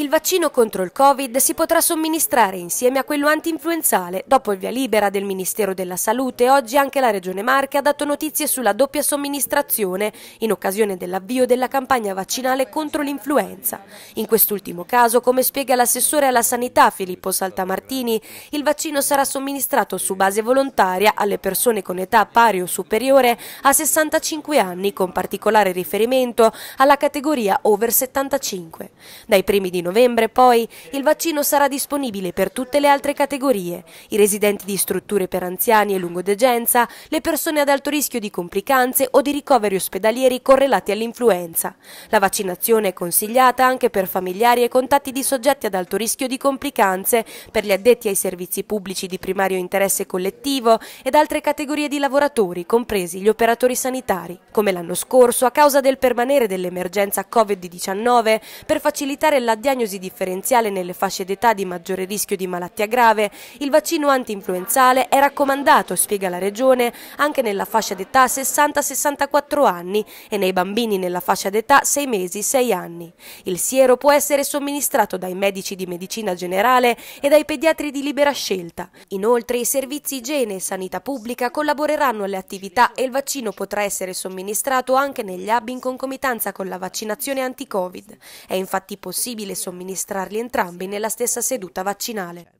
il vaccino contro il Covid si potrà somministrare insieme a quello anti-influenzale. Dopo il via libera del Ministero della Salute, oggi anche la Regione Marche ha dato notizie sulla doppia somministrazione in occasione dell'avvio della campagna vaccinale contro l'influenza. In quest'ultimo caso, come spiega l'assessore alla Sanità Filippo Saltamartini, il vaccino sarà somministrato su base volontaria alle persone con età pari o superiore a 65 anni, con particolare riferimento alla categoria over 75. Dai primi di novembre poi il vaccino sarà disponibile per tutte le altre categorie, i residenti di strutture per anziani e lungodegenza, le persone ad alto rischio di complicanze o di ricoveri ospedalieri correlati all'influenza. La vaccinazione è consigliata anche per familiari e contatti di soggetti ad alto rischio di complicanze, per gli addetti ai servizi pubblici di primario interesse collettivo ed altre categorie di lavoratori, compresi gli operatori sanitari. Come l'anno scorso, a causa del permanere dell'emergenza Covid-19, per facilitare la diagnosi differenziale nelle fasce d'età di maggiore rischio di malattia grave, il vaccino anti-influenzale è raccomandato, spiega la Regione, anche nella fascia d'età 60-64 anni e nei bambini nella fascia d'età 6 mesi-6 anni. Il siero può essere somministrato dai medici di medicina generale e dai pediatri di libera scelta. Inoltre i servizi igiene e sanità pubblica collaboreranno alle attività e il vaccino potrà essere somministrato anche negli hub in concomitanza con la vaccinazione anti-Covid. È infatti possibile somministrarli entrambi nella stessa seduta vaccinale.